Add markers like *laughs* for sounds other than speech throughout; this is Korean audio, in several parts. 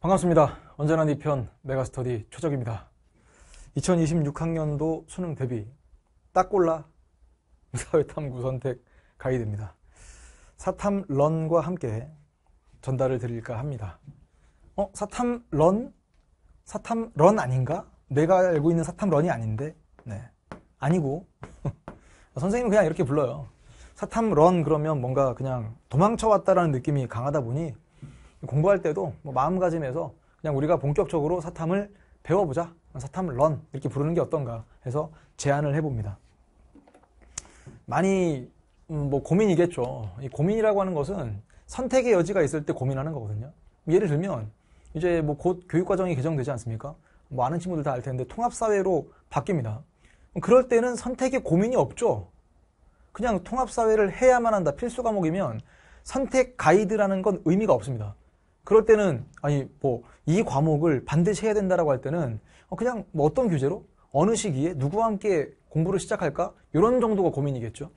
반갑습니다. 언제나 네편 메가스터디 초적입니다 2026학년도 수능 대비 딱 골라 사회탐구 선택 가이드입니다. 사탐런과 함께 전달을 드릴까 합니다. 어? 사탐런? 사탐런 아닌가? 내가 알고 있는 사탐런이 아닌데? 네. 아니고. *laughs* 선생님은 그냥 이렇게 불러요. 사탐런 그러면 뭔가 그냥 도망쳐왔다라는 느낌이 강하다 보니 공부할 때도 뭐 마음가짐에서 그냥 우리가 본격적으로 사탐을 배워보자. 사탐 을런 이렇게 부르는 게 어떤가 해서 제안을 해봅니다. 많이 음, 뭐 고민이겠죠. 이 고민이라고 하는 것은 선택의 여지가 있을 때 고민하는 거거든요. 예를 들면 이제 뭐 곧 교육과정이 개정되지 않습니까? 뭐 아는 친구들 다 알 텐데 통합사회로 바뀝니다. 그럴 때는 선택의 고민이 없죠. 그냥 통합사회를 해야만 한다 필수 과목이면 선택 가이드라는 건 의미가 없습니다. 그럴 때는 아니 뭐 이 과목을 반드시 해야 된다라고 할 때는 어, 그냥 뭐 어떤 교재로 어느 시기에 누구와 함께 공부를 시작할까 이런 정도가 고민이겠죠.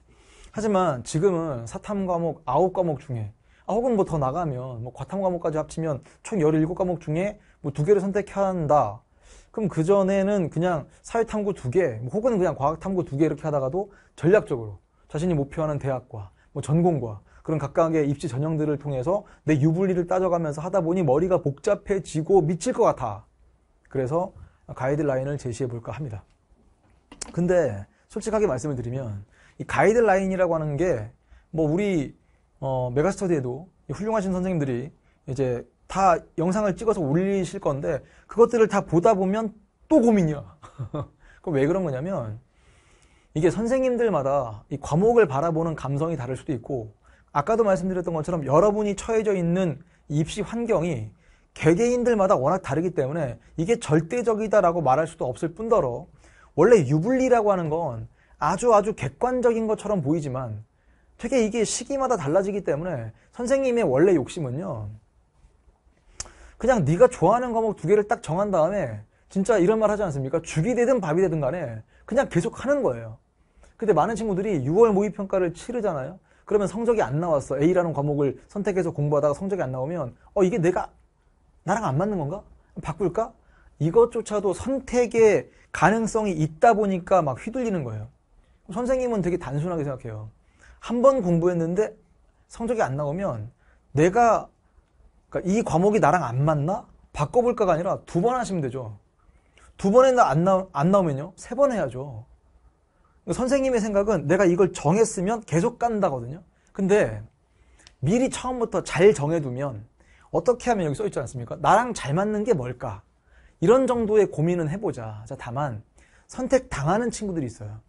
하지만 지금은 사탐 과목 아홉 과목 중에 아, 혹은 뭐 더 나가면 뭐 과탐 과목까지 합치면 총 17과목 중에 뭐 두 개를 선택해야 한다. 그럼 그 전에는 그냥 사회탐구 두 개, 뭐 혹은 그냥 과학탐구 두 개 이렇게 하다가도 전략적으로 자신이 목표하는 대학과 뭐 전공과 그런 각각의 입시 전형들을 통해서 내 유불리를 따져가면서 하다 보니 머리가 복잡해지고 미칠 것 같아. 그래서 가이드라인을 제시해 볼까 합니다. 근데 솔직하게 말씀을 드리면 이 가이드라인이라고 하는 게 뭐 우리 어 메가스터디에도 훌륭하신 선생님들이 이제 다 영상을 찍어서 올리실 건데 그것들을 다 보다 보면 또 고민이야. *laughs* 그럼 왜 그런 거냐면 이게 선생님들마다 이 과목을 바라보는 감성이 다를 수도 있고 아까도 말씀드렸던 것처럼 여러분이 처해져 있는 입시 환경이 개개인들마다 워낙 다르기 때문에 이게 절대적이다라고 말할 수도 없을 뿐더러 원래 유불리라고 하는 건 아주 아주 객관적인 것처럼 보이지만 되게 이게 시기마다 달라지기 때문에 선생님의 원래 욕심은요 그냥 네가 좋아하는 과목 두 개를 딱 정한 다음에 진짜 이런 말 하지 않습니까? 죽이 되든 밥이 되든 간에 그냥 계속 하는 거예요. 근데 많은 친구들이 6월 모의평가를 치르잖아요. 그러면 성적이 안 나왔어. A라는 과목을 선택해서 공부하다가 성적이 안 나오면 어 이게 내가 나랑 안 맞는 건가? 바꿀까? 이것조차도 선택의 가능성이 있다 보니까 막 휘둘리는 거예요. 선생님은 되게 단순하게 생각해요. 한 번 공부했는데 성적이 안 나오면 내가 그러니까 이 과목이 나랑 안 맞나? 바꿔볼까가 아니라 두 번 하시면 되죠. 두 번에 안, 나, 안 나오면요? 세 번 해야죠. 선생님의 생각은 내가 이걸 정했으면 계속 간다거든요. 근데 미리 처음부터 잘 정해두면 어떻게 하면 여기 써있지 않습니까? 나랑 잘 맞는 게 뭘까? 이런 정도의 고민은 해보자. 자, 다만 선택당하는 친구들이 있어요.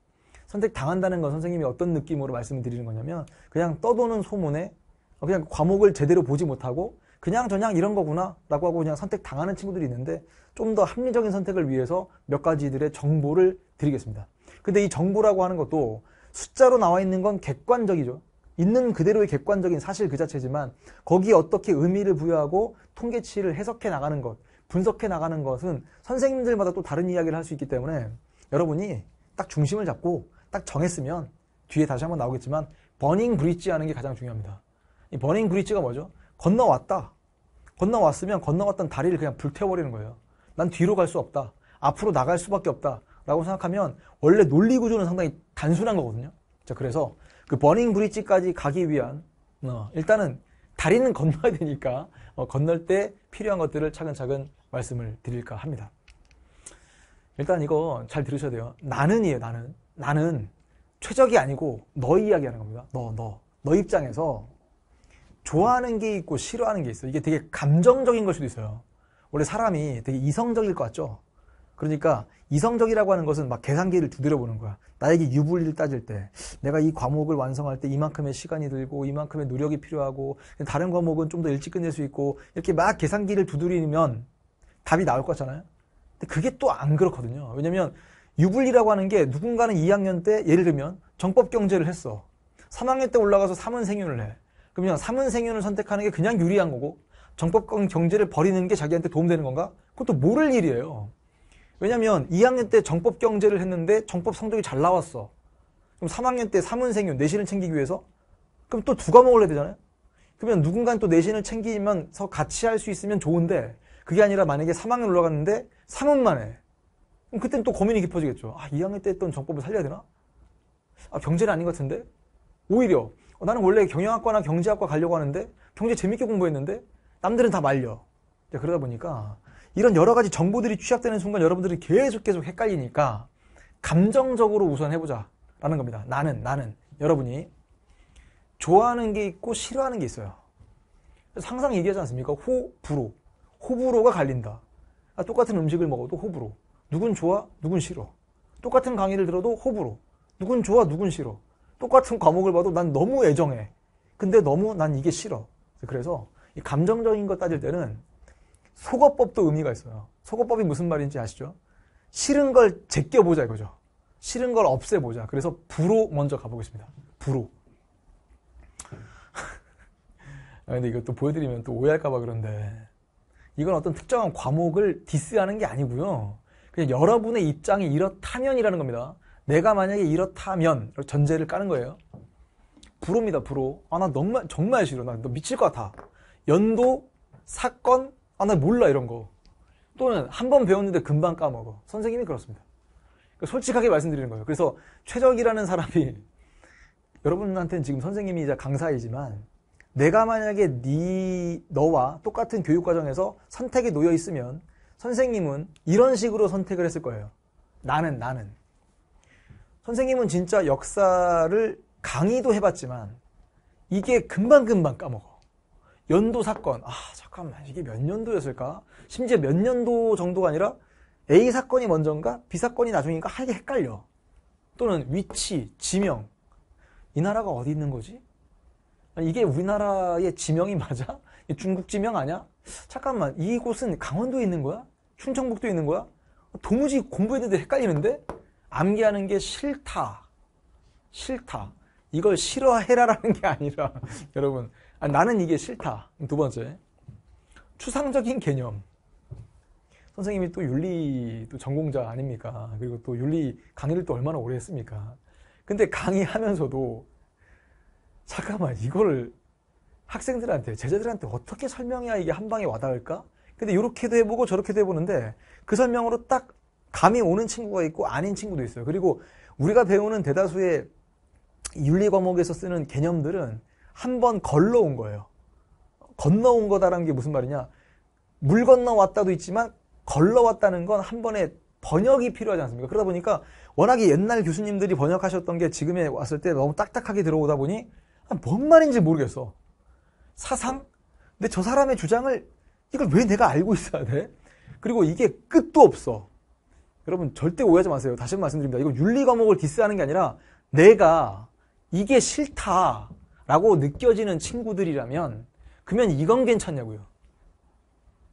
선택당한다는 건 선생님이 어떤 느낌으로 말씀을 드리는 거냐면 그냥 떠도는 소문에 어, 그냥 과목을 제대로 보지 못하고 그냥 저냥 이런 거구나 라고 하고 그냥 선택당하는 친구들이 있는데 좀 더 합리적인 선택을 위해서 몇 가지들의 정보를 드리겠습니다. 근데 이 정보라고 하는 것도 숫자로 나와 있는 건 객관적이죠. 있는 그대로의 객관적인 사실 그 자체지만 거기에 어떻게 의미를 부여하고 통계치를 해석해 나가는 것, 분석해 나가는 것은 선생님들마다 또 다른 이야기를 할 수 있기 때문에 여러분이 딱 중심을 잡고 딱 정했으면 뒤에 다시 한번 나오겠지만 버닝 브릿지 하는 게 가장 중요합니다. 이 버닝 브릿지가 뭐죠? 건너왔다. 건너왔으면 건너왔던 다리를 그냥 불태워버리는 거예요. 난 뒤로 갈 수 없다. 앞으로 나갈 수밖에 없다. 라고 생각하면 원래 논리 구조는 상당히 단순한 거거든요. 자, 그래서 그 버닝 브릿지까지 가기 위한 어, 일단은 다리는 *laughs* 건너야 되니까 어, 건널 때 필요한 것들을 차근차근 말씀을 드릴까 합니다. 일단 이거 잘 들으셔야 돼요. 나는이에요, 나는. 나는 최적이 아니고 너 이야기하는 겁니다. 너, 너. 너 입장에서 좋아하는 게 있고 싫어하는 게 있어요. 이게 되게 감정적인 걸 수도 있어요. 원래 사람이 되게 이성적일 것 같죠? 그러니까 이성적이라고 하는 것은 막 계산기를 두드려 보는 거야. 나에게 유불리를 따질 때, 내가 이 과목을 완성할 때 이만큼의 시간이 들고 이만큼의 노력이 필요하고 다른 과목은 좀 더 일찍 끝낼 수 있고 이렇게 막 계산기를 두드리면 답이 나올 것같잖아요 근데 그게 또 안 그렇거든요. 왜냐면 유불리라고 하는 게 누군가는 2학년 때 예를 들면 정법 경제를 했어. 3학년 때 올라가서 삼은생윤을 해. 그러면 삼은생윤을 선택하는 게 그냥 유리한 거고 정법 경제를 버리는 게 자기한테 도움되는 건가? 그것도 모를 일이에요. 왜냐면 2학년 때 정법 경제를 했는데 정법 성적이 잘 나왔어. 그럼 3학년 때3은생윤 내신을 챙기기 위해서 그럼 또 두 과목을 해야 되잖아요. 그러면 누군가는 또 내신을 챙기면서 같이 할 수 있으면 좋은데 그게 아니라 만약에 3학년 올라갔는데 3문만 해. 그럼 그때는 또 고민이 깊어지겠죠. 아, 2학년 때 했던 정법을 살려야 되나? 아, 경제는 아닌 것 같은데? 오히려 어, 나는 원래 경영학과나 경제학과 가려고 하는데 경제 재밌게 공부했는데 남들은 다 말려. 그러다 보니까 이런 여러 가지 정보들이 취약되는 순간 여러분들이 계속 계속 헷갈리니까 감정적으로 우선 해보자 라는 겁니다. 나는, 나는. 여러분이 좋아하는 게 있고 싫어하는 게 있어요. 항상 얘기하지 않습니까? 호, 부로. 호불호가 갈린다. 아, 똑같은 음식을 먹어도 호불호. 누군 좋아, 누군 싫어. 똑같은 강의를 들어도 호불호. 누군 좋아, 누군 싫어. 똑같은 과목을 봐도 난 너무 애정해. 근데 너무 난 이게 싫어. 그래서 감정적인 거 따질 때는 속어법도 의미가 있어요. 속어법이 무슨 말인지 아시죠? 싫은 걸 제껴보자 이거죠. 싫은 걸 없애보자. 그래서 부로 먼저 가보겠습니다. 부로. *laughs* 아, 근데 이것도 보여드리면 또 오해할까봐 그런데 이건 어떤 특정한 과목을 디스하는 게 아니고요. 그냥 여러분의 입장이 이렇다면이라는 겁니다. 내가 만약에 이렇다면 전제를 까는 거예요. 부호입니다 부로. 아, 나 정말, 정말 싫어. 나 너 미칠 것 같아. 연도, 사건, 아, 나 몰라, 이런 거. 또는 한 번 배웠는데 금방 까먹어. 선생님이 그렇습니다. 그러니까 솔직하게 말씀드리는 거예요. 그래서 최적이라는 사람이 *laughs* 여러분한테는 지금 선생님이 이제 강사이지만 내가 만약에 네 너와 똑같은 교육 과정에서 선택에 놓여 있으면 선생님은 이런 식으로 선택을 했을 거예요. 나는 나는 선생님은 진짜 역사를 강의도 해봤지만 이게 금방금방 까먹어. 연도 사건. 아, 잠깐만. 이게 몇 년도였을까? 심지어 몇 년도 정도가 아니라 A 사건이 먼저인가? B 사건이 나중인가? 하게 헷갈려. 또는 위치, 지명. 이 나라가 어디 있는 거지? 아니, 이게 우리나라의 지명이 맞아? 중국 지명 아니야? 잠깐만. 이곳은 강원도에 있는 거야? 충청북도에 있는 거야? 도무지 공부했는데 헷갈리는데? 암기하는 게 싫다. 싫다. 이걸 싫어해라라는 게 아니라, *laughs* 여러분. 아, 나는 이게 싫다. 두 번째. 추상적인 개념. 선생님이 또 윤리 또 전공자 아닙니까? 그리고 또 윤리 강의를 또 얼마나 오래 했습니까? 근데 강의하면서도 잠깐만 이걸 학생들한테 제자들한테 어떻게 설명해야 이게 한 방에 와닿을까? 근데 이렇게도 해보고 저렇게도 해보는데 그 설명으로 딱 감이 오는 친구가 있고 아닌 친구도 있어요. 그리고 우리가 배우는 대다수의 윤리 과목에서 쓰는 개념들은 한번 걸러온 거예요. 건너온 거다라는 게 무슨 말이냐? 물 건너왔다도 있지만 걸러왔다는 건 한 번에 번역이 필요하지 않습니까? 그러다 보니까 워낙에 옛날 교수님들이 번역하셨던 게 지금에 왔을 때 너무 딱딱하게 들어오다 보니 아, 뭔 말인지 모르겠어. 사상? 근데 저 사람의 주장을 이걸 왜 내가 알고 있어야 돼? 그리고 이게 끝도 없어. 여러분 절대 오해하지 마세요. 다시 말씀드립니다. 이거 윤리 과목을 디스하는 게 아니라 내가 이게 싫다. 라고 느껴지는 친구들이라면 그러면 이건 괜찮냐고요.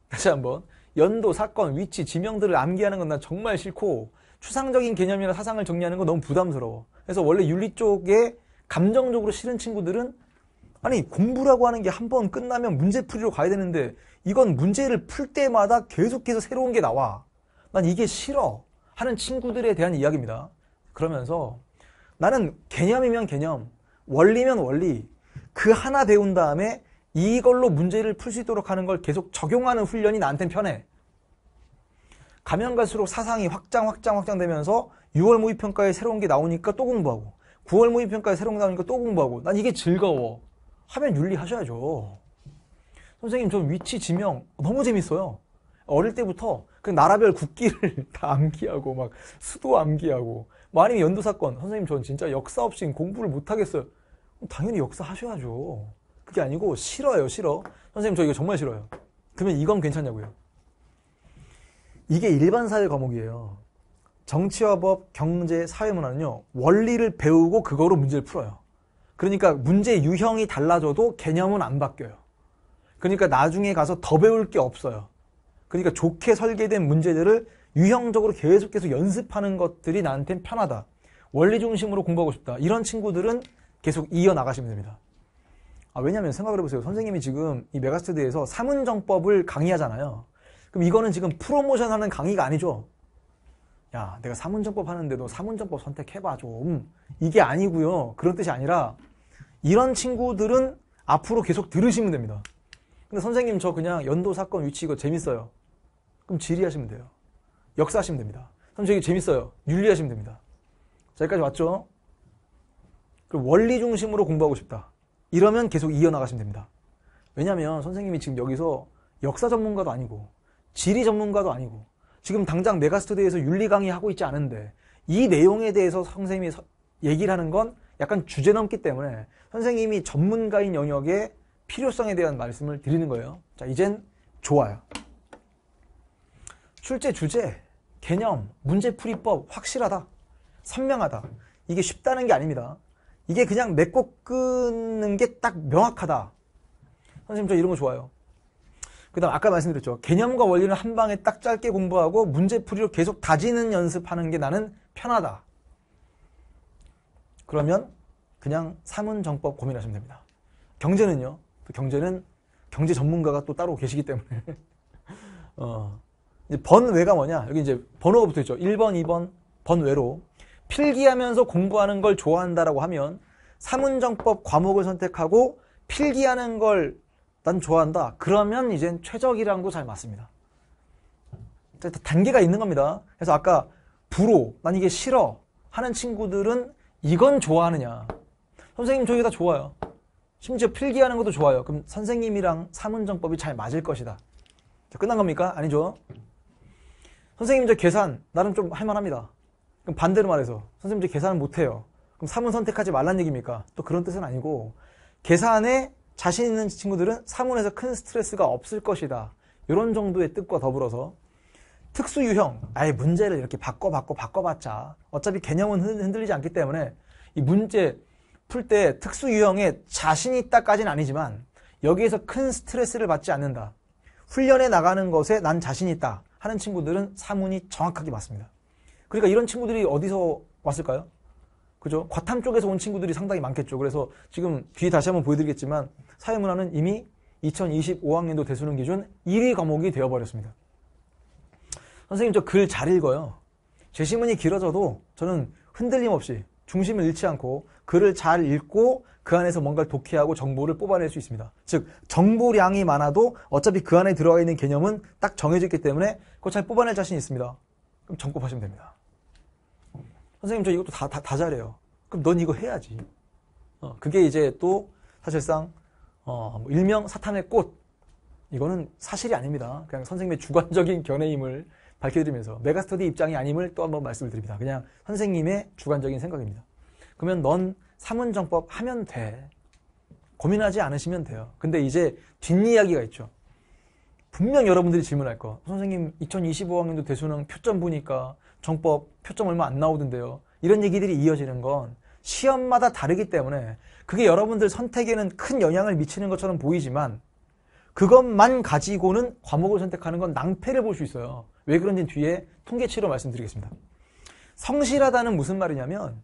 다시 한번 연도, 사건, 위치, 지명들을 암기하는 건 난 정말 싫고 추상적인 개념이나 사상을 정리하는 건 너무 부담스러워. 그래서 원래 윤리 쪽에 감정적으로 싫은 친구들은 아니 공부라고 하는 게 한 번 끝나면 문제 풀이로 가야 되는데 이건 문제를 풀 때마다 계속해서 새로운 게 나와. 난 이게 싫어 하는 친구들에 대한 이야기입니다. 그러면서 나는 개념이면 개념, 원리면 원리, 그 하나 배운 다음에 이걸로 문제를 풀 수 있도록 하는 걸 계속 적용하는 훈련이 나한텐 편해. 가면 갈수록 사상이 확장, 확장, 확장되면서 6월 모의평가에 새로운 게 나오니까 또 공부하고 9월 모의평가에 새로운 게 나오니까 또 공부하고 난 이게 즐거워. 하면 윤리하셔야죠. 선생님, 저 위치 지명 너무 재밌어요. 어릴 때부터 그 나라별 국기를 *laughs* 다 암기하고 막 수도 암기하고 뭐 아니면 연도 사건 선생님 전 진짜 역사 없이 공부를 못 하겠어요. 당연히 역사 하셔야죠. 그게 아니고 싫어요, 싫어. 선생님 저 이거 정말 싫어요. 그러면 이건 괜찮냐고요. 이게 일반 사회 과목이에요. 정치와 법, 경제, 사회문화는요. 원리를 배우고 그거로 문제를 풀어요. 그러니까 문제 유형이 달라져도 개념은 안 바뀌어요. 그러니까 나중에 가서 더 배울 게 없어요. 그러니까 좋게 설계된 문제들을 유형적으로 계속해서 연습하는 것들이 나한테는 편하다. 원리 중심으로 공부하고 싶다. 이런 친구들은 계속 이어나가시면 됩니다. 아, 왜냐면 생각을 해보세요. 선생님이 지금 이 메가스터디에서 사문정법을 강의하잖아요. 그럼 이거는 지금 프로모션 하는 강의가 아니죠. 야, 내가 사문정법 하는데도 사문정법 선택해봐 좀. 이게 아니고요. 그런 뜻이 아니라 이런 친구들은 앞으로 계속 들으시면 됩니다. 근데 선생님 저 그냥 연도 사건 위치 이거 재밌어요. 그럼 질의하시면 돼요. 역사하시면 됩니다. 선생님 재밌어요. 윤리하시면 됩니다. 여기까지 왔죠? 원리 중심으로 공부하고 싶다. 이러면 계속 이어나가시면 됩니다. 왜냐하면 선생님이 지금 여기서 역사 전문가도 아니고 지리 전문가도 아니고 지금 당장 메가스터디에서 윤리 강의하고 있지 않은데 이 내용에 대해서 선생님이 얘기를 하는 건 약간 주제 넘기 때문에 선생님이 전문가인 영역의 필요성에 대한 말씀을 드리는 거예요. 자, 이젠 좋아요. 출제 주제, 개념, 문제풀이법 확실하다, 선명하다. 이게 쉽다는 게 아닙니다. 이게 그냥 맺고 끊는 게 딱 명확하다. 선생님 저 이런 거 좋아요. 그 다음 아까 말씀드렸죠. 개념과 원리는 한 방에 딱 짧게 공부하고 문제풀이로 계속 다지는 연습하는 게 나는 편하다. 그러면 그냥 사문정법 고민하시면 됩니다. 경제는요. 그 경제는 경제 전문가가 또 따로 계시기 때문에 *laughs* 어, 번외가 뭐냐 여기 이제 번호가 붙어 있죠 1번 2번 번외로 필기하면서 공부하는 걸 좋아한다라고 하면 사문정법 과목을 선택하고 필기하는 걸 난 좋아한다. 그러면 이젠 최적이라는거 잘 맞습니다. 단계가 있는 겁니다. 그래서 아까 불호, 난 이게 싫어 하는 친구들은 이건 좋아하느냐. 선생님 저기 다 좋아요. 심지어 필기하는 것도 좋아요. 그럼 선생님이랑 사문정법이 잘 맞을 것이다. 끝난 겁니까? 아니죠. 선생님 저 계산 나름 좀 할만합니다. 그럼 반대로 말해서 선생님 이제 계산을 못해요. 그럼 3은 선택하지 말란 얘기입니까? 또 그런 뜻은 아니고 계산에 자신 있는 친구들은 3문에서 큰 스트레스가 없을 것이다. 이런 정도의 뜻과 더불어서 특수 유형, 아예 문제를 이렇게 바꿔 바꿔 바꿔봤자 어차피 개념은 흔들리지 않기 때문에 이 문제 풀 때 특수 유형에 자신 있다까지는 아니지만 여기에서 큰 스트레스를 받지 않는다. 훈련해 나가는 것에 난 자신 있다 하는 친구들은 사문이 정확하게 맞습니다. 그러니까 이런 친구들이 어디서 왔을까요? 그죠? 과탐 쪽에서 온 친구들이 상당히 많겠죠. 그래서 지금 뒤에 다시 한번 보여드리겠지만 사회문화는 이미 2025학년도 대수능 기준 1위 과목이 되어버렸습니다. 선생님 저 글 잘 읽어요. 제시문이 길어져도 저는 흔들림 없이 중심을 잃지 않고 글을 잘 읽고 그 안에서 뭔가를 독해하고 정보를 뽑아낼 수 있습니다. 즉 정보량이 많아도 어차피 그 안에 들어가 있는 개념은 딱정해졌기 때문에 그걸 잘 뽑아낼 자신이 있습니다. 그럼 정꼽하시면 됩니다. 선생님 저 이것도 다, 다, 다 잘해요. 그럼 넌 이거 해야지. 어, 그게 이제 또 사실상 어, 뭐 일명 사탄의 꽃 이거는 사실이 아닙니다. 그냥 선생님의 주관적인 견해임을 밝혀드리면서 메가스터디 입장이 아님을 또 한번 말씀을 드립니다. 그냥 선생님의 주관적인 생각입니다. 그러면 넌사문정법 하면 돼. 고민하지 않으시면 돼요. 근데 이제 뒷이야기가 있죠. 분명 여러분들이 질문할 거. 선생님 2025학년도 대수능 표점 보니까 정법 표점 얼마 안 나오던데요. 이런 얘기들이 이어지는 건 시험마다 다르기 때문에 그게 여러분들 선택에는 큰 영향을 미치는 것처럼 보이지만 그것만 가지고는 과목을 선택하는 건 낭패를 볼 수 있어요. 왜 그런지 뒤에 통계치로 말씀드리겠습니다. 성실하다는 무슨 말이냐면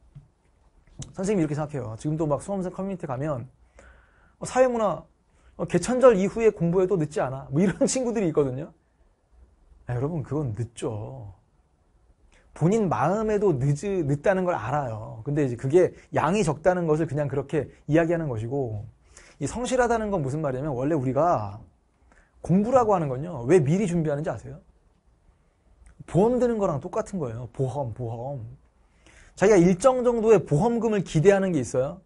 선생님이 이렇게 생각해요. 지금도 막 수험생 커뮤니티 가면 어, 사회문화 어, 개천절 이후에 공부해도 늦지 않아. 뭐 이런 *laughs* 친구들이 있거든요. 아, 여러분 그건 늦죠. 본인 마음에도 늦, 늦다는 걸 알아요. 근데 이제 그게 양이 적다는 것을 그냥 그렇게 이야기하는 것이고, 이 성실하다는 건 무슨 말이냐면, 원래 우리가 공부라고 하는 건요, 왜 미리 준비하는지 아세요? 보험 드는 거랑 똑같은 거예요. 보험, 보험. 자기가 일정 정도의 보험금을 기대하는 게 있어요.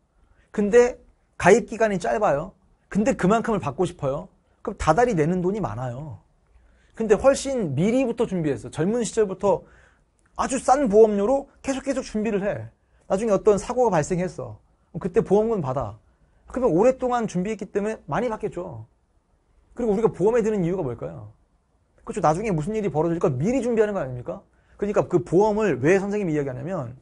근데 가입 기간이 짧아요. 근데 그만큼을 받고 싶어요. 그럼 다달이 내는 돈이 많아요. 근데 훨씬 미리부터 준비했어. 젊은 시절부터 아주 싼 보험료로 계속 계속 준비를 해. 나중에 어떤 사고가 발생했어. 그때 보험금 받아. 그러면 오랫동안 준비했기 때문에 많이 받겠죠. 그리고 우리가 보험에 드는 이유가 뭘까요? 그렇죠. 나중에 무슨 일이 벌어질까 미리 준비하는 거 아닙니까? 그러니까 그 보험을 왜 선생님이 이야기하냐면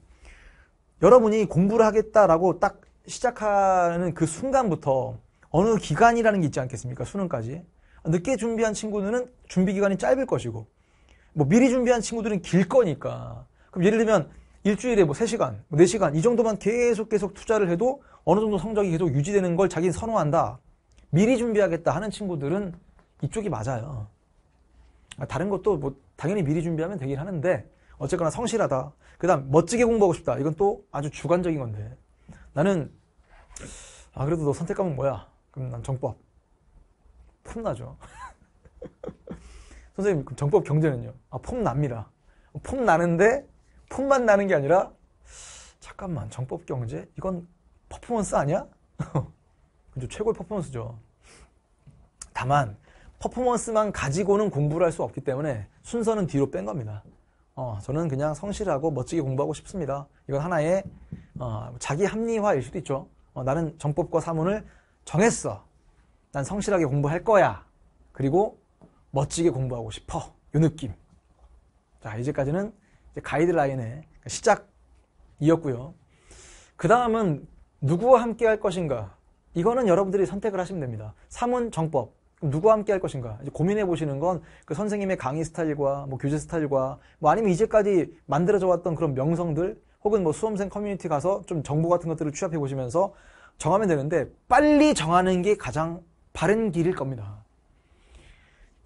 여러분이 공부를 하겠다라고 딱 시작하는 그 순간부터 어느 기간이라는 게 있지 않겠습니까? 수능까지. 늦게 준비한 친구들은 준비 기간이 짧을 것이고 뭐 미리 준비한 친구들은 길 거니까. 그럼 예를 들면 일주일에 뭐 3시간, 뭐 4시간 이 정도만 계속 계속 투자를 해도 어느 정도 성적이 계속 유지되는 걸 자기는 선호한다. 미리 준비하겠다 하는 친구들은 이쪽이 맞아요. 아, 다른 것도 뭐 당연히 미리 준비하면 되긴 하는데 어쨌거나 성실하다. 그다음 멋지게 공부하고 싶다. 이건 또 아주 주관적인 건데 나는 아 그래도 너 선택 과목 뭐야? 그럼 난 정법 폼나죠. 선생님 그럼 정법 경제는요? 아, 폼 납니다. 폼 나는데 폼만 나는 게 아니라 잠깐만 정법 경제 이건 퍼포먼스 아니야? *laughs* 그죠 최고의 퍼포먼스죠. 다만 퍼포먼스만 가지고는 공부를 할 수 없기 때문에 순서는 뒤로 뺀 겁니다. 어, 저는 그냥 성실하고 멋지게 공부하고 싶습니다. 이건 하나의 어, 자기 합리화일 수도 있죠. 어, 나는 정법과 사문을 정했어. 난 성실하게 공부할 거야. 그리고 멋지게 공부하고 싶어. 요 느낌. 자, 이제까지는 이제 가이드라인의 시작이었고요. 그 다음은 누구와 함께 할 것인가? 이거는 여러분들이 선택을 하시면 됩니다. 사문 정법. 누구와 함께 할 것인가? 고민해 보시는 건 그 선생님의 강의 스타일과 뭐 교재 스타일과 뭐 아니면 이제까지 만들어져 왔던 그런 명성들 혹은 뭐 수험생 커뮤니티 가서 좀 정보 같은 것들을 취합해 보시면서 정하면 되는데 빨리 정하는 게 가장 바른 길일 겁니다.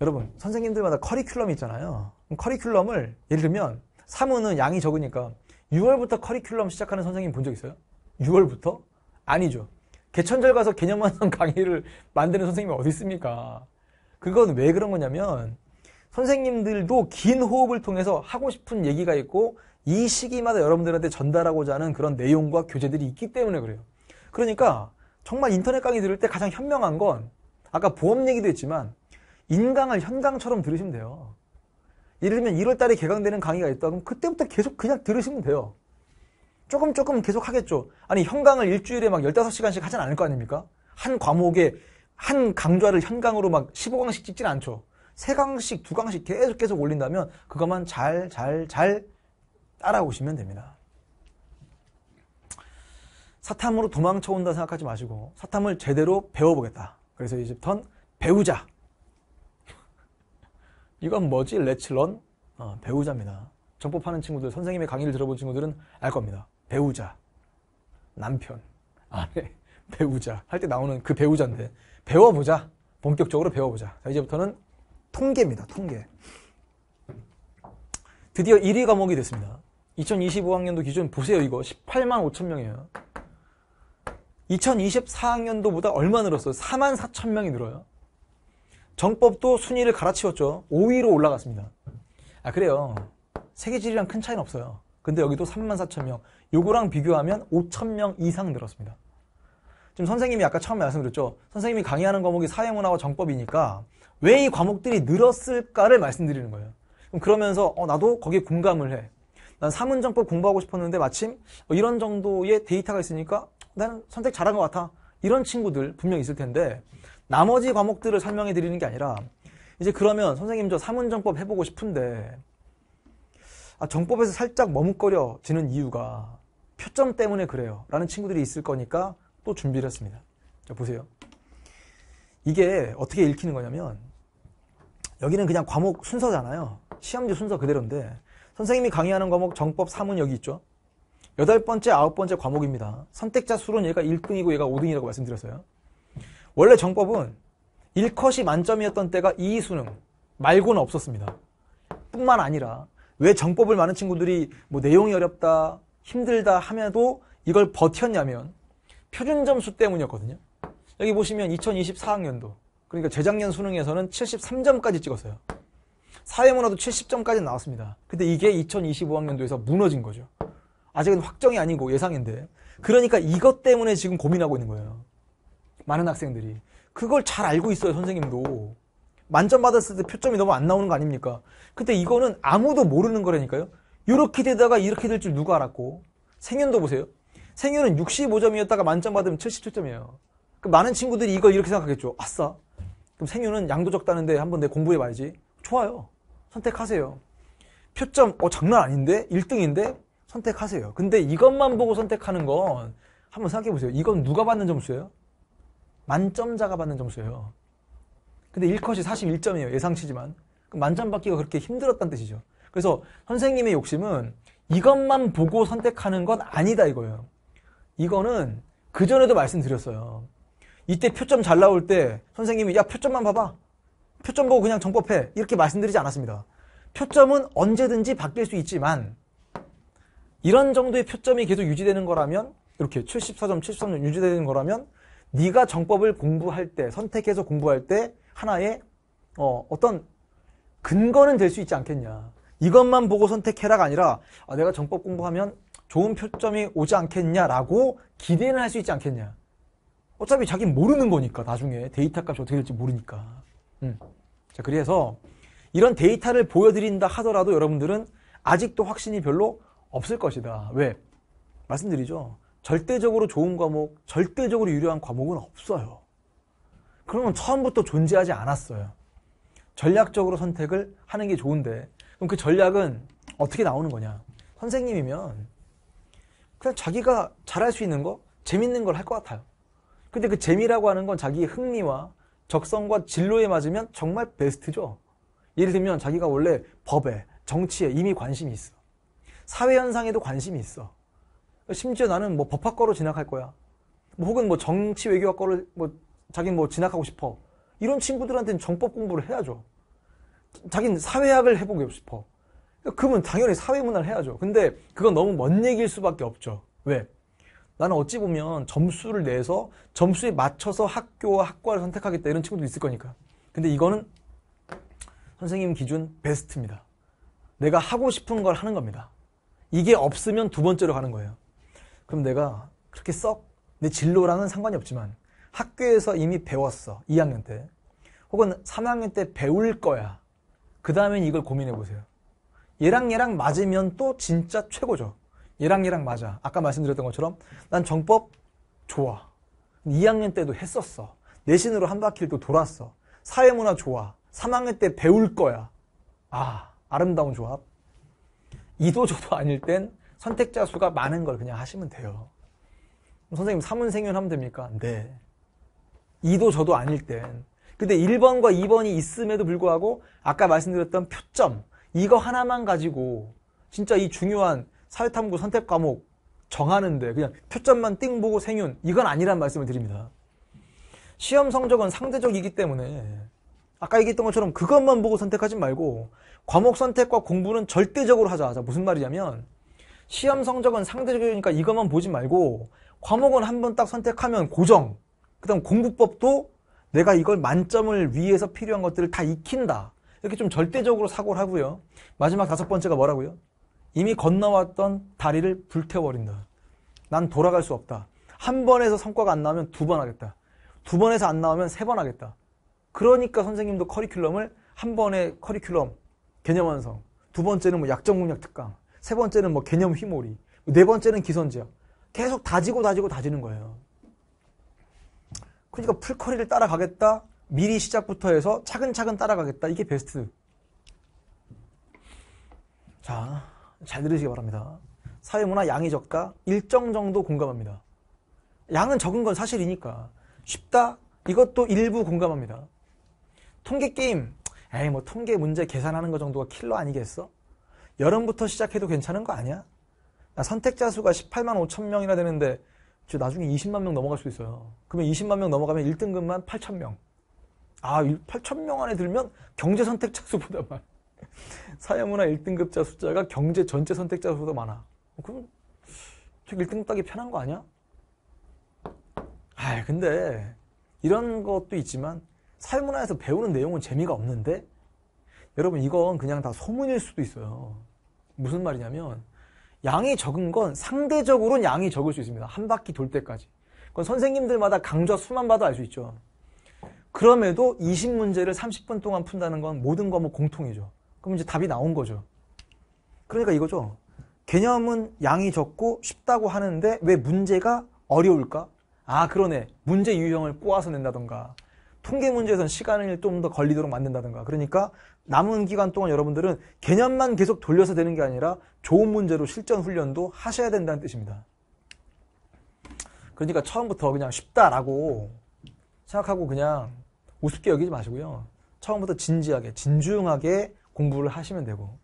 여러분 선생님들마다 커리큘럼이 있잖아요. 커리큘럼을 예를 들면 사무는 양이 적으니까 6월부터 커리큘럼 시작하는 선생님 본 적 있어요? 6월부터? 아니죠. 개천절 가서 개념완성 *laughs* 강의를 만드는 선생님이 어디 있습니까? 그건 왜 그런 거냐면 선생님들도 긴 호흡을 통해서 하고 싶은 얘기가 있고 이 시기마다 여러분들한테 전달하고자 하는 그런 내용과 교재들이 있기 때문에 그래요. 그러니까 정말 인터넷 강의 들을 때 가장 현명한 건 아까 보험 얘기도 했지만 인강을 현강처럼 들으시면 돼요. 예를 들면 1월달에 개강되는 강의가 있다 그럼 그때부터 계속 그냥 들으시면 돼요. 조금 조금 계속 하겠죠. 아니 현강을 일주일에 막 15시간씩 하진 않을 거 아닙니까? 한 과목에 한 강좌를 현강으로 막 15강씩 찍진 않죠. 3강씩, 2강씩 계속 계속 올린다면 그것만 잘, 잘, 잘 따라오시면 됩니다. 사탐으로 도망쳐온다 생각하지 마시고 사탐을 제대로 배워보겠다. 그래서 이집부턴 배우자. 이건 뭐지? 레츠런 어, 배우자입니다. 정법하는 친구들, 선생님의 강의를 들어본 친구들은 알 겁니다. 배우자, 남편, 아내, *laughs* 배우자 할 때 나오는 그 배우자인데 배워보자. 본격적으로 배워보자. 자, 이제부터는 통계입니다. 통계. 드디어 1위 과목이 됐습니다. 2025학년도 기준 보세요 이거 18만 5천 명이에요. 2024학년도보다 얼마 늘었어요? 4만 4천 명이 늘어요. 정법도 순위를 갈아치웠죠. 5위로 올라갔습니다. 아 그래요. 세계지리랑큰 차이는 없어요. 근데 여기도 3만 4천 명. 요거랑 비교하면 5천 명 이상 늘었습니다. 지금 선생님이 아까 처음 에 말씀드렸죠. 선생님이 강의하는 과목이 사회문화와 정법이니까 왜 이 과목들이 늘었을까를 말씀드리는 거예요. 그럼 그러면서 어, 나도 거기에 공감을 해. 난 사문정법 공부하고 싶었는데 마침 어, 이런 정도의 데이터가 있으니까 나는 선택 잘한 것 같아. 이런 친구들 분명 있을 텐데 나머지 과목들을 설명해 드리는 게 아니라 이제 그러면 선생님 저 사문정법 해보고 싶은데 아, 정법에서 살짝 머뭇거려지는 이유가 표점 때문에 그래요 라는 친구들이 있을 거니까 또 준비를 했습니다 자 보세요 이게 어떻게 읽히는 거냐면 여기는 그냥 과목 순서잖아요 시험지 순서 그대로인데 선생님이 강의하는 과목 정법 사문 여기 있죠 여덟 번째 아홉 번째 과목입니다 선택자 수론 얘가 1등이고 얘가 5등이라고 말씀드렸어요 원래 정법은 1컷이 만점이었던 때가 2 수능 말고는 없었습니다. 뿐만 아니라 왜 정법을 많은 친구들이 뭐 내용이 어렵다, 힘들다 하면도 이걸 버텼냐면 표준 점수 때문이었거든요. 여기 보시면 2024학년도 그러니까 재작년 수능에서는 73점까지 찍었어요. 사회문화도 70점까지 나왔습니다. 근데 이게 2025학년도에서 무너진 거죠. 아직은 확정이 아니고 예상인데. 그러니까 이것 때문에 지금 고민하고 있는 거예요. 많은 학생들이. 그걸 잘 알고 있어요, 선생님도. 만점 받았을 때 표점이 너무 안 나오는 거 아닙니까? 근데 이거는 아무도 모르는 거라니까요. 이렇게 되다가 이렇게 될 줄 누가 알았고. 생윤도 보세요. 생윤은 65점이었다가 만점 받으면 77점이에요. 많은 친구들이 이걸 이렇게 생각하겠죠. 아싸. 그럼 생윤은 양도 적다는데 한번 내 공부해봐야지. 좋아요. 선택하세요. 표점, 어, 장난 아닌데? 1등인데? 선택하세요. 근데 이것만 보고 선택하는 건 한번 생각해보세요. 이건 누가 받는 점수예요? 만점자가 받는 점수예요. 근데 1컷이 41점이에요. 예상치지만. 만점 받기가 그렇게 힘들었단 뜻이죠. 그래서 선생님의 욕심은 이것만 보고 선택하는 건 아니다 이거예요. 이거는 그전에도 말씀드렸어요. 이때 표점 잘 나올 때 선생님이 야 표점만 봐봐. 표점 보고 그냥 정법해. 이렇게 말씀드리지 않았습니다. 표점은 언제든지 바뀔 수 있지만 이런 정도의 표점이 계속 유지되는 거라면 이렇게 74점, 73점 유지되는 거라면 네가 정법을 공부할 때 선택해서 공부할 때 하나의 어, 어떤 근거는 될 수 있지 않겠냐. 이것만 보고 선택해라가 아니라 아, 내가 정법 공부하면 좋은 표점이 오지 않겠냐라고 기대는 할 수 있지 않겠냐. 어차피 자기 모르는 거니까 나중에 데이터 값이 어떻게 될지 모르니까. 음. 자 그래서 이런 데이터를 보여드린다 하더라도 여러분들은 아직도 확신이 별로 없을 것이다. 왜? 말씀드리죠. 절대적으로 좋은 과목, 절대적으로 유리한 과목은 없어요. 그러면 처음부터 존재하지 않았어요. 전략적으로 선택을 하는 게 좋은데 그럼 그 전략은 어떻게 나오는 거냐? 선생님이면 그냥 자기가 잘할 수 있는 거, 재밌는 걸 할 것 같아요. 근데 그 재미라고 하는 건 자기의 흥미와 적성과 진로에 맞으면 정말 베스트죠. 예를 들면 자기가 원래 법에, 정치에 이미 관심이 있어. 사회 현상에도 관심이 있어. 심지어 나는 뭐 법학과로 진학할 거야. 뭐 혹은 뭐 정치 외교학과를 뭐 자기 뭐 진학하고 싶어. 이런 친구들한테는 정법 공부를 해야죠. 자기는 사회학을 해보고 싶어. 그분 그러니까 당연히 사회문화를 해야죠. 근데 그건 너무 먼 얘기일 수밖에 없죠. 왜? 나는 어찌 보면 점수를 내서 점수에 맞춰서 학교와 학과를 선택하겠다 이런 친구도 있을 거니까. 근데 이거는 선생님 기준 베스트입니다. 내가 하고 싶은 걸 하는 겁니다. 이게 없으면 두 번째로 가는 거예요. 그럼 내가 그렇게 썩 내 진로랑은 상관이 없지만 학교에서 이미 배웠어. 2학년 때. 혹은 3학년 때 배울 거야. 그 다음엔 이걸 고민해 보세요. 얘랑 얘랑 맞으면 또 진짜 최고죠. 얘랑 얘랑 맞아. 아까 말씀드렸던 것처럼 난 정법 좋아. 2학년 때도 했었어. 내신으로 한 바퀴를 또 돌았어. 사회문화 좋아. 3학년 때 배울 거야. 아, 아름다운 조합. 이도 저도 아닐 땐 선택자 수가 많은 걸 그냥 하시면 돼요. 선생님 사문생윤 하면 됩니까? 네. 2도 저도 아닐 땐. 근데 1번과 2번이 있음에도 불구하고 아까 말씀드렸던 표점 이거 하나만 가지고 진짜 이 중요한 사회탐구 선택 과목 정하는데 그냥 표점만 띵 보고 생윤 이건 아니란 말씀을 드립니다. 시험 성적은 상대적이기 때문에 아까 얘기했던 것처럼 그것만 보고 선택하지 말고 과목 선택과 공부는 절대적으로 하자. 자, 무슨 말이냐면 시험 성적은 상대적이니까 이것만 보지 말고 과목은 한 번 딱 선택하면 고정. 그다음 공부법도 내가 이걸 만점을 위해서 필요한 것들을 다 익힌다. 이렇게 좀 절대적으로 사고를 하고요. 마지막 다섯 번째가 뭐라고요? 이미 건너왔던 다리를 불태워버린다. 난 돌아갈 수 없다. 한 번에서 성과가 안 나오면 두 번 하겠다. 두 번에서 안 나오면 세 번 하겠다. 그러니까 선생님도 커리큘럼을 한번에 커리큘럼 개념 완성. 두 번째는 뭐 약정 공략 특강. 세 번째는 뭐 개념 휘몰이. 네 번째는 기선제압. 계속 다지고 다지고 다지는 거예요. 그러니까 풀커리를 따라가겠다. 미리 시작부터 해서 차근차근 따라가겠다. 이게 베스트. 자, 잘 들으시기 바랍니다. 사회문화 양이 적다. 일정 정도 공감합니다. 양은 적은 건 사실이니까. 쉽다. 이것도 일부 공감합니다. 통계 게임. 에이, 뭐 통계 문제 계산하는 것 정도가 킬러 아니겠어? 여름부터 시작해도 괜찮은 거 아니야? 선택자 수가 18만 5천 명이나 되는데 나중에 20만 명 넘어갈 수 있어요. 그러면 20만 명 넘어가면 1등급만 8천 명. 아, 8천 명 안에 들면 경제 선택자 수보다 많아. *laughs* 사회문화 1등급자 숫자가 경제 전체 선택자 수보다 많아. 어, 그럼 저 1등급 따기 편한 거 아니야? 아, 근데 이런 것도 있지만 사회문화에서 배우는 내용은 재미가 없는데 여러분 이건 그냥 다 소문일 수도 있어요. 무슨 말이냐면 양이 적은 건 상대적으로는 양이 적을 수 있습니다. 한 바퀴 돌 때까지. 그건 선생님들마다 강좌 수만 봐도 알 수 있죠. 그럼에도 20문제를 30분 동안 푼다는 건 모든 과목 뭐 공통이죠. 그럼 이제 답이 나온 거죠. 그러니까 이거죠. 개념은 양이 적고 쉽다고 하는데 왜 문제가 어려울까? 아, 그러네. 문제 유형을 꼬아서 낸다던가 통계 문제에선 시간을 좀 더 걸리도록 만든다든가. 그러니까 남은 기간 동안 여러분들은 개념만 계속 돌려서 되는 게 아니라 좋은 문제로 실전 훈련도 하셔야 된다는 뜻입니다. 그러니까 처음부터 그냥 쉽다라고 생각하고 그냥 우습게 여기지 마시고요. 처음부터 진지하게, 진중하게 공부를 하시면 되고.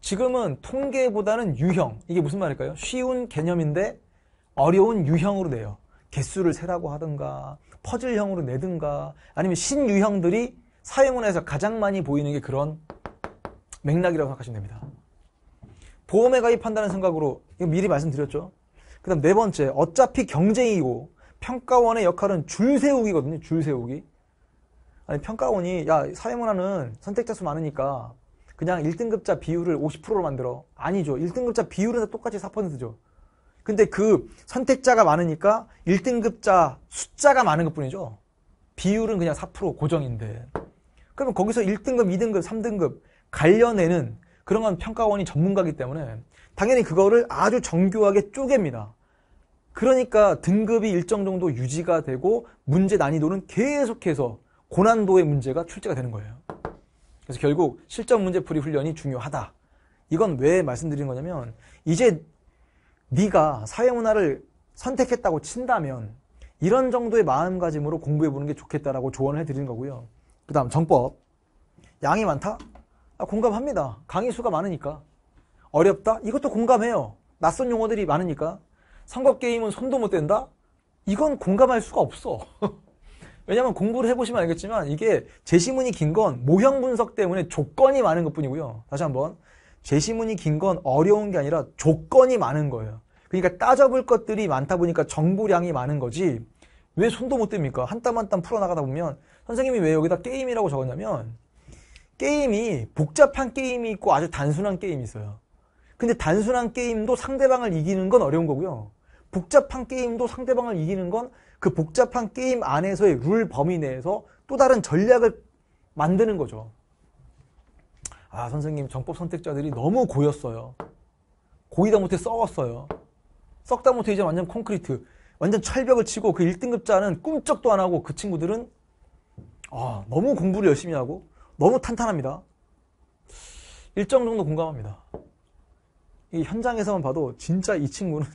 지금은 통계보다는 유형. 이게 무슨 말일까요? 쉬운 개념인데 어려운 유형으로 돼요 개수를 세라고 하든가, 퍼즐형으로 내든가 아니면 신유형들이 사회문화에서 가장 많이 보이는 게 그런 맥락이라고 생각하시면 됩니다. 보험에 가입한다는 생각으로 이거 미리 말씀드렸죠. 그 다음 네 번째 어차피 경쟁이고 평가원의 역할은 줄 세우기거든요. 줄 세우기. 아니 평가원이 야 사회문화는 선택자 수 많으니까 그냥 1등급자 비율을 50%로 만들어. 아니죠. 1등급자 비율은 똑같이 4%죠. 근데 그 선택자가 많으니까 1등급자 숫자가 많은 것 뿐이죠. 비율은 그냥 4% 고정인데. 그러면 거기서 1등급, 2등급, 3등급 관련해는 그런 건 평가원이 전문가기 때문에 당연히 그거를 아주 정교하게 쪼갭니다. 그러니까 등급이 일정 정도 유지가 되고 문제 난이도는 계속해서 고난도의 문제가 출제가 되는 거예요. 그래서 결국 실전 문제 풀이 훈련이 중요하다. 이건 왜 말씀드린 거냐면 이제 네가 사회문화를 선택했다고 친다면 이런 정도의 마음가짐으로 공부해보는 게 좋겠다라고 조언을 해드리는 거고요. 그 다음 정법. 양이 많다? 아, 공감합니다. 강의 수가 많으니까. 어렵다? 이것도 공감해요. 낯선 용어들이 많으니까. 선거게임은 손도 못 댄다? 이건 공감할 수가 없어. *laughs* 왜냐하면 공부를 해보시면 알겠지만 이게 제시문이 긴 건 모형 분석 때문에 조건이 많은 것뿐이고요. 다시 한번 제시문이 긴 건 어려운 게 아니라 조건이 많은 거예요. 그러니까 따져볼 것들이 많다 보니까 정보량이 많은 거지 왜 손도 못 댑니까? 한 땀 한 땀 풀어나가다 보면 선생님이 왜 여기다 게임이라고 적었냐면 게임이 복잡한 게임이 있고 아주 단순한 게임이 있어요. 근데 단순한 게임도 상대방을 이기는 건 어려운 거고요. 복잡한 게임도 상대방을 이기는 건 그 복잡한 게임 안에서의 룰 범위 내에서 또 다른 전략을 만드는 거죠. 아, 선생님, 정법 선택자들이 너무 고였어요. 고이다 못해 썩었어요. 썩다 못해 이제 완전 콘크리트. 완전 철벽을 치고 그 1등급자는 꿈쩍도 안 하고 그 친구들은 아, 너무 공부를 열심히 하고 너무 탄탄합니다. 일정 정도 공감합니다. 이 현장에서만 봐도 진짜 이 친구는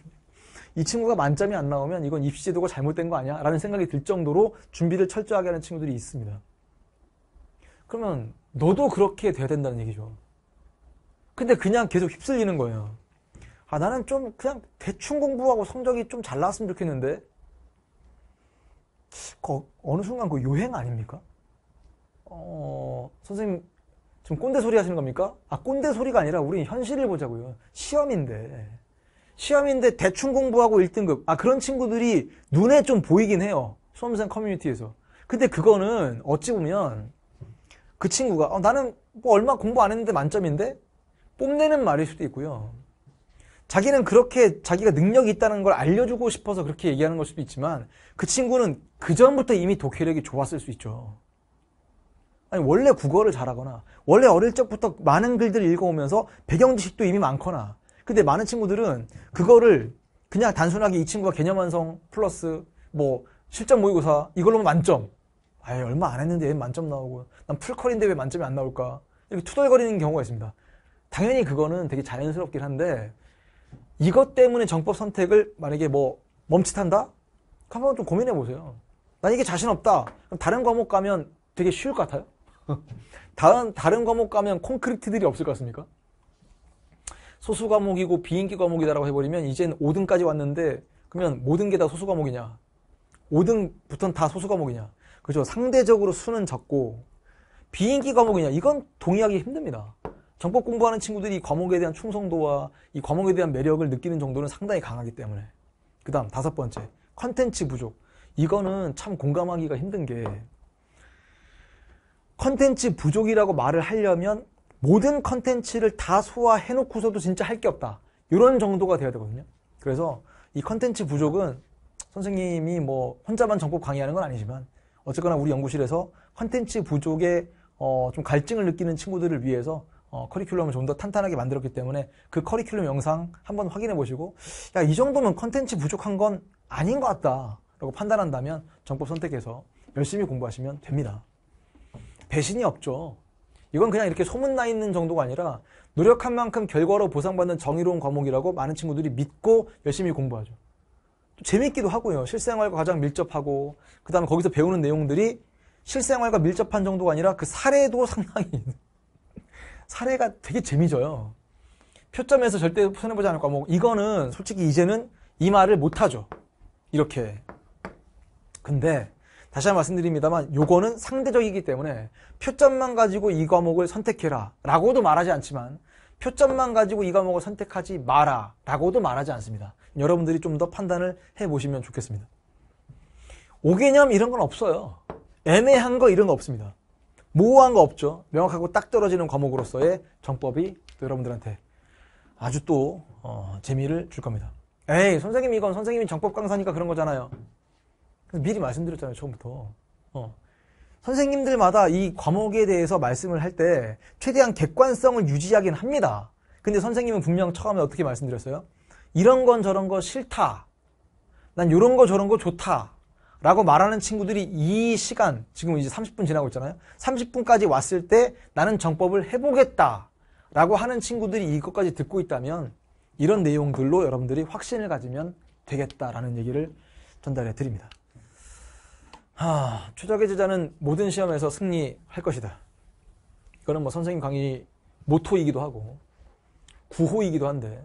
이 친구가 만점이 안 나오면 이건 입시제도가 잘못된 거 아니야? 라는 생각이 들 정도로 준비를 철저하게 하는 친구들이 있습니다. 그러면 너도 그렇게 돼야 된다는 얘기죠. 근데 그냥 계속 휩쓸리는 거예요. 아, 나는 좀 그냥 대충 공부하고 성적이 좀 잘 나왔으면 좋겠는데. 그 어느 순간 그 요행 아닙니까? 어, 선생님, 지금 꼰대 소리 하시는 겁니까? 아, 꼰대 소리가 아니라 우리 현실을 보자고요. 시험인데. 시험인데 대충 공부하고 1등급. 아, 그런 친구들이 눈에 좀 보이긴 해요. 수험생 커뮤니티에서. 근데 그거는 어찌 보면 그 친구가 어, 나는 뭐 얼마 공부 안 했는데 만점인데 뽐내는 말일 수도 있고요. 자기는 그렇게 자기가 능력이 있다는 걸 알려주고 싶어서 그렇게 얘기하는 걸 수도 있지만 그 친구는 그 전부터 이미 독해력이 좋았을 수 있죠. 아니 원래 국어를 잘하거나 원래 어릴 적부터 많은 글들을 읽어오면서 배경 지식도 이미 많거나 근데 많은 친구들은 그거를 그냥 단순하게 이 친구가 개념 완성 플러스 뭐 실전 모의고사 이걸로만 만점 아예 얼마 안 했는데 얘 만점 나오고 난 풀컬인데 왜 만점이 안 나올까 이렇게 투덜거리는 경우가 있습니다. 당연히 그거는 되게 자연스럽긴 한데 이것 때문에 정법 선택을 만약에 뭐 멈칫한다? 한번 좀 고민해 보세요. 난 이게 자신 없다. 그럼 다른 과목 가면 되게 쉬울 것 같아요? *laughs* 다른, 다른 과목 가면 콘크리트들이 없을 것 같습니까? 소수 과목이고 비인기 과목이다라고 해버리면 이젠 5등까지 왔는데 그러면 모든 게 다 소수 과목이냐? 5등부터는 다 소수 과목이냐? 그죠? 렇 상대적으로 수는 적고 비인기 과목이냐 이건 동의하기 힘듭니다. 정법 공부하는 친구들이 이 과목에 대한 충성도와 이 과목에 대한 매력을 느끼는 정도는 상당히 강하기 때문에 그 다음 다섯 번째 컨텐츠 부족 이거는 참 공감하기가 힘든 게 컨텐츠 부족이라고 말을 하려면 모든 컨텐츠를 다 소화해 놓고서도 진짜 할 게 없다 이런 정도가 돼야 되거든요 그래서 이 컨텐츠 부족은 선생님이 뭐 혼자만 정법 강의하는 건 아니지만 어쨌거나 우리 연구실에서 컨텐츠 부족에 어, 좀 갈증을 느끼는 친구들을 위해서 어, 커리큘럼을 좀 더 탄탄하게 만들었기 때문에 그 커리큘럼 영상 한번 확인해 보시고 야 이 정도면 컨텐츠 부족한 건 아닌 것 같다라고 판단한다면 정법 선택해서 열심히 공부하시면 됩니다. 배신이 없죠. 이건 그냥 이렇게 소문나 있는 정도가 아니라 노력한 만큼 결과로 보상받는 정의로운 과목이라고 많은 친구들이 믿고 열심히 공부하죠. 재밌기도 하고요. 실생활과 가장 밀접하고 그 다음에 거기서 배우는 내용들이 실생활과 밀접한 정도가 아니라 그 사례도 *laughs* 상당히 사례가 되게 재미져요. 표점에서 절대 손해보지 않을 거야. 뭐 이거는 솔직히 이제는 이 말을 못하죠. 이렇게. 근데 다시 한 번 말씀드립니다만 요거는 상대적이기 때문에 표점만 가지고 이 과목을 선택해라 라고도 말하지 않지만 표점만 가지고 이 과목을 선택하지 마라 라고도 말하지 않습니다. 여러분들이 좀 더 판단을 해보시면 좋겠습니다. 5개념 이런 건 없어요. 애매한 거 이런 거 없습니다. 모호한 거 없죠. 명확하고 딱 떨어지는 과목으로서의 정법이 또 여러분들한테 아주 또 어, 재미를 줄 겁니다. 에이 선생님 이건 선생님이 정법 강사니까 그런 거잖아요. 미리 말씀드렸잖아요 처음부터. 어. 선생님들마다 이 과목에 대해서 말씀을 할 때 최대한 객관성을 유지하긴 합니다. 근데 선생님은 분명 처음에 어떻게 말씀드렸어요? 이런 건 저런 거 싫다. 난이런거 저런 거 좋다. 라고 말하는 친구들이 이 시간, 지금 이제 30분 지나고 있잖아요. 30분까지 왔을 때 나는 정법을 해보겠다. 라고 하는 친구들이 이것까지 듣고 있다면 이런 내용들로 여러분들이 확신을 가지면 되겠다라는 얘기를 전달해 드립니다. 하, 최적의 제자는 모든 시험에서 승리할 것이다. 이거는 뭐 선생님 강의 모토이기도 하고 구호이기도 한데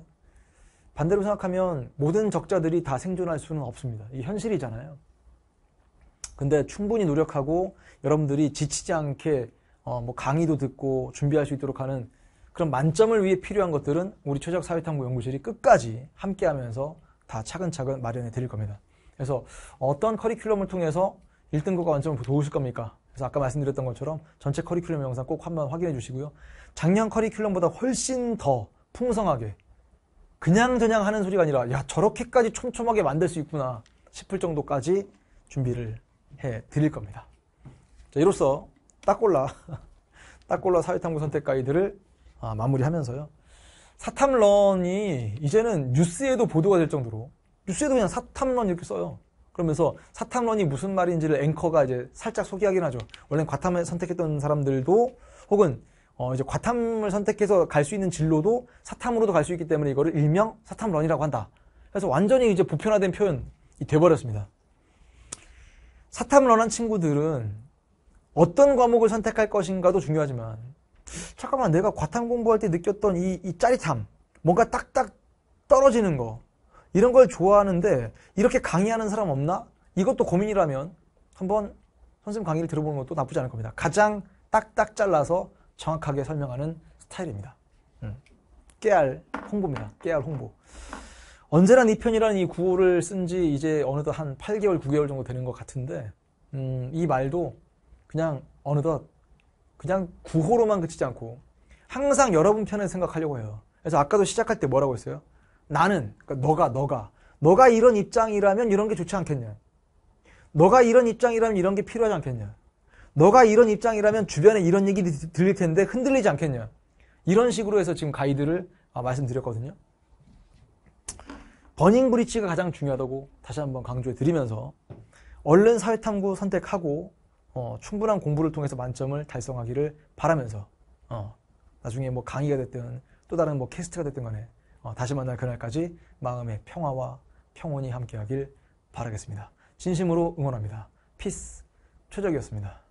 반대로 생각하면 모든 적자들이 다 생존할 수는 없습니다. 이 현실이잖아요. 근데 충분히 노력하고 여러분들이 지치지 않게 어, 뭐 강의도 듣고 준비할 수 있도록 하는 그런 만점을 위해 필요한 것들은 우리 최적 사회탐구 연구실이 끝까지 함께하면서 다 차근차근 마련해 드릴 겁니다. 그래서 어떤 커리큘럼을 통해서 1등급과 완점을 도우실 겁니까? 그래서 아까 말씀드렸던 것처럼 전체 커리큘럼 영상 꼭 한번 확인해 주시고요. 작년 커리큘럼보다 훨씬 더 풍성하게 그냥 저냥 하는 소리가 아니라 야 저렇게까지 촘촘하게 만들 수 있구나 싶을 정도까지 준비를 해 드릴 겁니다. 자, 이로써 딱골라 *laughs* 딱골라 사회탐구 선택 가이드를 아, 마무리하면서요. 사탐런이 이제는 뉴스에도 보도가 될 정도로 뉴스에도 그냥 사탐런 이렇게 써요. 그러면서 사탐런이 무슨 말인지를 앵커가 이제 살짝 소개하긴 하죠. 원래 과탐을 선택했던 사람들도 혹은 어, 이제 과탐을 선택해서 갈 수 있는 진로도 사탐으로도 갈 수 있기 때문에 이거를 일명 사탐런이라고 한다. 그래서 완전히 이제 보편화된 표현이 돼버렸습니다. 사탐런한 친구들은 어떤 과목을 선택할 것인가도 중요하지만 잠깐만 내가 과탐 공부할 때 느꼈던 이, 이 짜릿함 뭔가 딱딱 떨어지는 거 이런 걸 좋아하는데 이렇게 강의하는 사람 없나? 이것도 고민이라면 한번 선생님 강의를 들어보는 것도 나쁘지 않을 겁니다. 가장 딱딱 잘라서 정확하게 설명하는 스타일입니다. 음. 깨알 홍보입니다. 깨알 홍보. 언제란 이 네 편이라는 이 구호를 쓴 지 이제 어느덧 한 8개월, 9개월 정도 되는 것 같은데 음, 이 말도 그냥 어느덧 그냥 구호로만 그치지 않고 항상 여러분 편을 생각하려고 해요. 그래서 아까도 시작할 때 뭐라고 했어요? 나는, 그러니까 너가, 너가. 너가 이런 입장이라면 이런 게 좋지 않겠냐. 너가 이런 입장이라면 이런 게 필요하지 않겠냐. 너가 이런 입장이라면 주변에 이런 얘기 들릴 텐데 흔들리지 않겠냐. 이런 식으로 해서 지금 가이드를 아, 말씀드렸거든요. 버닝 브릿지가 가장 중요하다고 다시 한번 강조해 드리면서 얼른 사회탐구 선택하고 어, 충분한 공부를 통해서 만점을 달성하기를 바라면서 어, 나중에 뭐 강의가 됐든 또 다른 뭐 캐스트가 됐든 간에 어, 다시 만날 그날까지 마음의 평화와 평온이 함께하길 바라겠습니다. 진심으로 응원합니다. 피스 최적이었습니다.